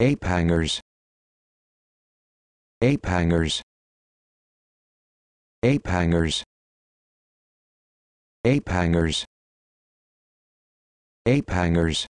Ape hangers. Ape hangers. Ape hangers. Ape hangers. Ape hangers.